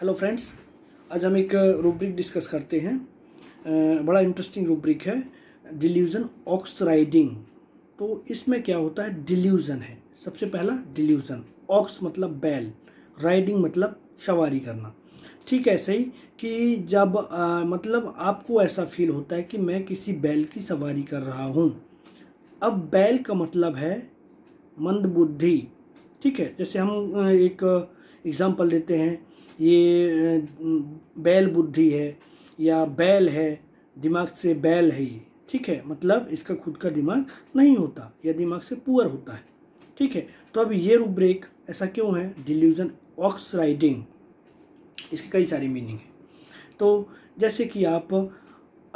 hello friends आज हम एक रूब्रिक डिस्कस करते हैं बड़ा इंटरेस्टिंग रूब्रिक है डिल्यूज़न ऑक्स राइडिंग तो इसमें क्या होता है डिल्यूज़न है सबसे पहला डिल्यूज़न ऑक्स मतलब बैल राइडिंग मतलब सवारी करना ठीक ऐसे ही कि जब आ, मतलब आपको ऐसा फील होता है कि मैं किसी बैल की सवारी कर रहा हूँ अब बैल का मतलब है मंदबुद्धि ठीक है जैसे हम एक एग्ज़ाम्पल देते हैं ये बैल बुद्धि है या बैल है दिमाग से बैल है ये ठीक है मतलब इसका खुद का दिमाग नहीं होता या दिमाग से पुअर होता है ठीक है तो अब ये रूब्रेक ऐसा क्यों है डिल्यूजन ऑक्स राइडिंग इसकी कई सारी मीनिंग है तो जैसे कि आप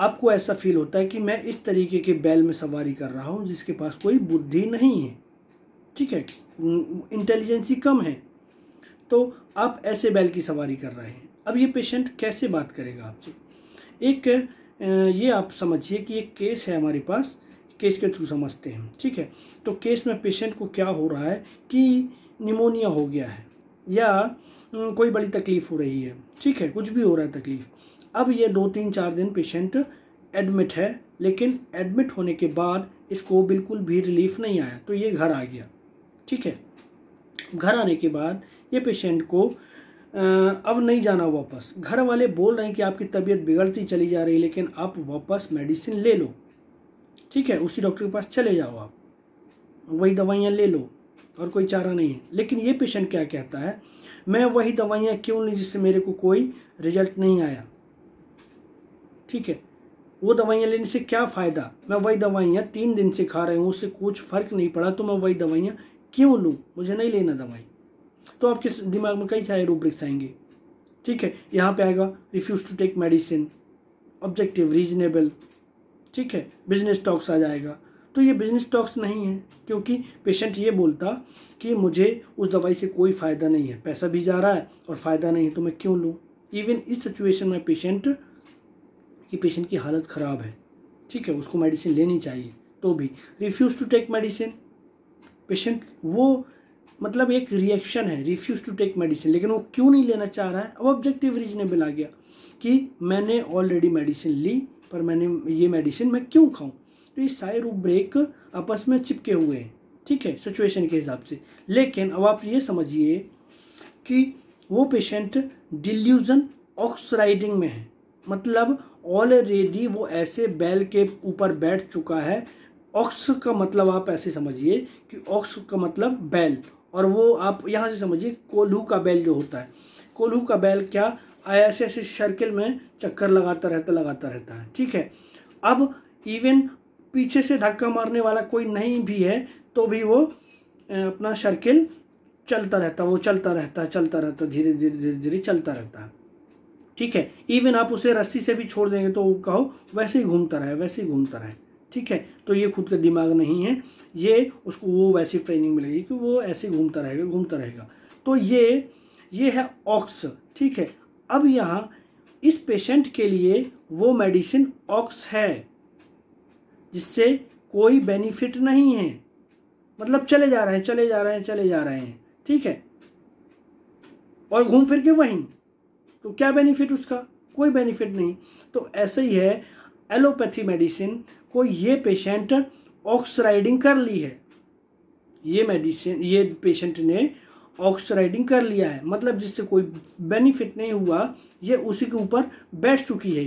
आपको ऐसा फील होता है कि मैं इस तरीके के बैल में सवारी कर रहा हूँ जिसके पास कोई बुद्धि नहीं है ठीक है इंटेलिजेंसी कम है तो आप ऐसे बैल की सवारी कर रहे हैं अब ये पेशेंट कैसे बात करेगा आपसे एक ये आप समझिए कि एक केस है हमारे पास केस के थ्रू समझते हैं ठीक है तो केस में पेशेंट को क्या हो रहा है कि निमोनिया हो गया है या कोई बड़ी तकलीफ़ हो रही है ठीक है कुछ भी हो रहा है तकलीफ़ अब ये दो तीन चार दिन पेशेंट एडमिट है लेकिन एडमिट होने के बाद इसको बिल्कुल भी रिलीफ नहीं आया तो ये घर आ गया ठीक है घर आने के बाद ये पेशेंट को अब नहीं जाना वापस घर वाले बोल रहे हैं कि आपकी तबीयत बिगड़ती चली जा रही है लेकिन आप वापस मेडिसिन ले लो ठीक है उसी डॉक्टर के पास चले जाओ आप वही दवाइयाँ ले लो और कोई चारा नहीं है लेकिन ये पेशेंट क्या कहता है मैं वही दवाइयाँ क्यों ली जिससे मेरे को कोई रिजल्ट नहीं आया ठीक है वो दवाइयाँ लेने से क्या फ़ायदा मैं वही दवाइयाँ तीन दिन से खा रही हूँ उससे कुछ फ़र्क नहीं पड़ा तो मैं वही दवाइयाँ क्यों लूँ मुझे नहीं लेना दवाई तो आपके दिमाग में कई सारे रूब्रिक्स आएंगे ठीक है यहाँ पे आएगा refuse to take medicine objective reasonable ठीक है बिजनेस टॉक्स आ जाएगा तो ये बिजनेस टॉक्स नहीं है क्योंकि पेशेंट ये बोलता कि मुझे उस दवाई से कोई फ़ायदा नहीं है पैसा भी जा रहा है और फ़ायदा नहीं है तो मैं क्यों लूँ इवन इस सिचुएशन में पेशेंट कि पेशेंट की हालत ख़राब है ठीक है उसको मेडिसिन लेनी चाहिए तो भी refuse to take medicine patient वो मतलब एक रिएक्शन है रिफ्यूज़ टू टेक मेडिसिन लेकिन वो क्यों नहीं लेना चाह रहा है अब ऑब्जेक्टिव रीजनेबल आ गया कि मैंने ऑलरेडी मेडिसिन ली पर मैंने ये मेडिसिन मैं क्यों खाऊं तो ये सारे रूप ब्रेक आपस में चिपके हुए हैं ठीक है सिचुएशन के हिसाब से लेकिन अब आप ये समझिए कि वो पेशेंट डिल्यूजन ऑक्सराइडिंग में है मतलब ऑलरेडी वो ऐसे बैल के ऊपर बैठ चुका है ऑक्स का मतलब आप ऐसे समझिए कि ऑक्स का मतलब बैल और वो आप यहाँ से समझिए कोल्हू का बैल जो होता है कोल्हू का बैल क्या ऐसे ऐसे सर्किल में चक्कर लगाता रहता लगाता रहता है ठीक है अब इवन पीछे से धक्का मारने वाला कोई नहीं भी है तो भी वो अपना सर्किल चलता रहता वो चलता रहता चलता रहता धीरे धीरे धीरे धीरे चलता रहता है ठीक है इवन आप उसे रस्सी से भी छोड़ देंगे तो कहो वैसे ही घूमता रहे वैसे ही घूमता रहे ठीक है तो ये खुद का दिमाग नहीं है ये उसको वो वैसी ट्रेनिंग मिलेगी कि वो ऐसे घूमता रहेगा घूमता रहेगा तो ये ये है ऑक्स ठीक है अब यहाँ इस पेशेंट के लिए वो मेडिसिन ऑक्स है जिससे कोई बेनिफिट नहीं है मतलब चले जा रहे हैं चले जा रहे हैं चले जा रहे हैं ठीक है और घूम फिर के वहीं तो क्या बेनिफिट उसका कोई बेनिफिट नहीं तो ऐसे ही है एलोपैथी मेडिसिन को ये पेशेंट ऑक्सराइडिंग कर ली है ये मेडिसिन ये पेशेंट ने ऑक्सराइडिंग कर लिया है मतलब जिससे कोई बेनिफिट नहीं हुआ ये उसी के ऊपर बैठ चुकी है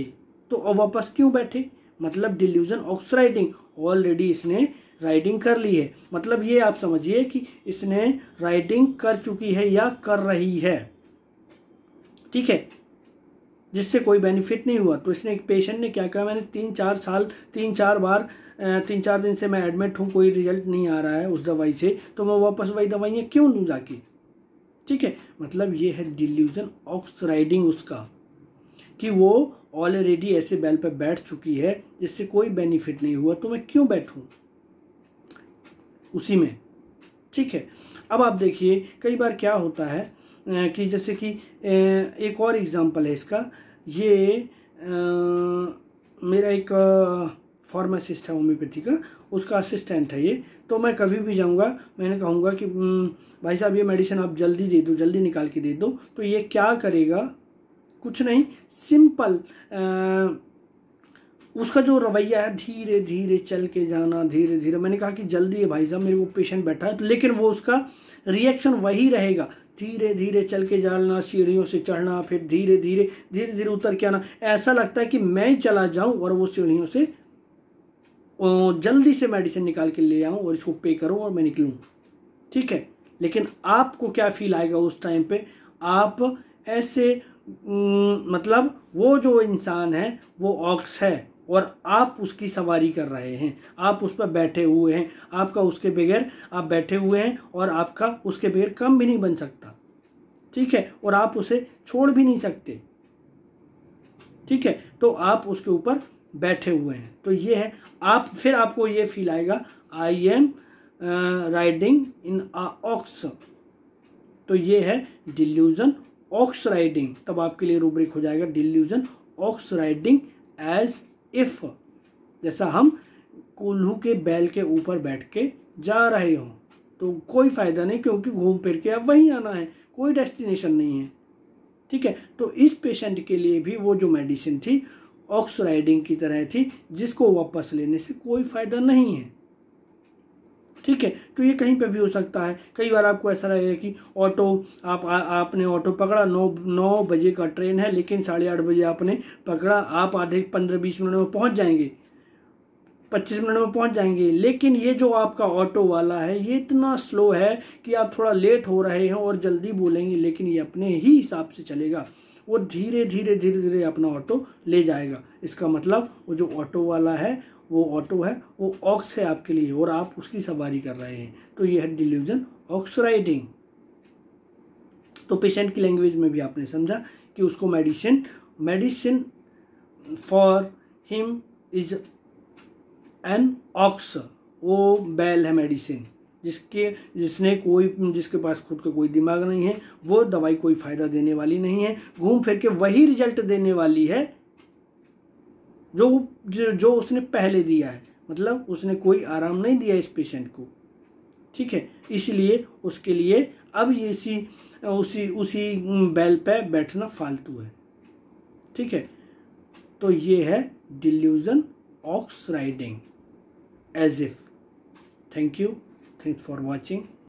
तो अब वापस क्यों बैठे मतलब डिल्यूजन ऑक्सराइडिंग ऑलरेडी इसने राइडिंग कर ली है मतलब ये आप समझिए कि इसने राइडिंग कर चुकी है या कर रही है ठीक है जिससे कोई बेनिफिट नहीं हुआ तो इसने एक पेशेंट ने क्या कहा मैंने तीन चार साल तीन चार बार तीन चार दिन से मैं एडमिट हूँ कोई रिजल्ट नहीं आ रहा है उस दवाई से तो मैं वापस वही दवाइयाँ क्यों लूँ जाके ठीक है मतलब ये है डिल्यूजन ऑक्सराइडिंग उसका कि वो ऑलरेडी ऐसे बैल पर बैठ चुकी है जिससे कोई बेनिफिट नहीं हुआ तो मैं क्यों बैठूँ उसी में ठीक है अब आप देखिए कई बार क्या होता है कि जैसे कि एक और एग्ज़ाम्पल है इसका ये आ, मेरा एक फार्मासिस्ट है होम्योपैथी का उसका असिस्टेंट है ये तो मैं कभी भी जाऊंगा मैंने कहूँगा कि भाई साहब ये मेडिसिन आप जल्दी दे दो जल्दी निकाल के दे दो तो ये क्या करेगा कुछ नहीं सिंपल आ, उसका जो रवैया है धीरे धीरे चल के जाना धीरे धीरे मैंने कहा कि जल्दी है भाई साहब मेरे को पेशेंट बैठा है लेकिन वो उसका रिएक्शन वही रहेगा धीरे धीरे चल के जाना सीढ़ियों से चढ़ना फिर धीरे धीरे धीरे धीरे उतर के आना ऐसा लगता है कि मैं ही चला जाऊं और वो सीढ़ियों से जल्दी से मेडिसिन निकाल के ले आऊं और इसको पे करूं और मैं निकलूं ठीक है लेकिन आपको क्या फील आएगा उस टाइम पे आप ऐसे न, मतलब वो जो इंसान है वो ऑक्स है और आप उसकी सवारी कर रहे हैं आप उस पर बैठे हुए हैं आपका उसके बगैर आप बैठे हुए हैं और आपका उसके बगैर कम भी नहीं बन सकता ठीक है और आप उसे छोड़ भी नहीं सकते ठीक है तो आप उसके ऊपर बैठे हुए हैं तो ये है आप फिर आपको ये फील आएगा I am riding in ox तो ये है डिल्यूजन ऑक्स राइडिंग तब आपके लिए रूब्रिक हो जाएगा delusion ox riding as if जैसा हम कोल्हू के बैल के ऊपर बैठ के जा रहे हों तो कोई फ़ायदा नहीं क्योंकि घूम फिर के अब वहीं आना है कोई डेस्टिनेशन नहीं है ठीक है तो इस पेशेंट के लिए भी वो जो मेडिसिन थी ऑक्स राइडिंग की तरह थी जिसको वापस लेने से कोई फ़ायदा नहीं है ठीक है तो ये कहीं पर भी हो सकता है कई बार आपको ऐसा लगेगा कि ऑटो आप आ, आपने ऑटो पकड़ा नौ नौ बजे का ट्रेन है लेकिन साढ़े आठ बजे आपने पकड़ा आप आधे पंद्रह बीस मिनट में पहुँच जाएंगे पच्चीस मिनट में पहुंच जाएंगे लेकिन ये जो आपका ऑटो वाला है ये इतना स्लो है कि आप थोड़ा लेट हो रहे हैं और जल्दी बोलेंगे लेकिन ये अपने ही हिसाब से चलेगा वो धीरे धीरे धीरे धीरे अपना ऑटो ले जाएगा इसका मतलब वो जो ऑटो वाला है वो ऑटो है वो ऑक्स है आपके लिए और आप उसकी सवारी कर रहे हैं तो ये है डिल्यूजन ऑक्स राइडिंग तो पेशेंट की लैंग्वेज में भी आपने समझा कि उसको medicine medicine for him is an ox वो बैल है मेडिसिन जिसके जिसने कोई जिसके पास खुद का कोई दिमाग नहीं है वो दवाई कोई फ़ायदा देने वाली नहीं है घूम फिर के वही रिजल्ट देने वाली है जो जो उसने पहले दिया है मतलब उसने कोई आराम नहीं दिया इस पेशेंट को ठीक है इसलिए उसके लिए अब ये इसी उसी उसी बैल पे बैठना फालतू है ठीक है तो ये है delusion ox riding as if thank you thanks for watching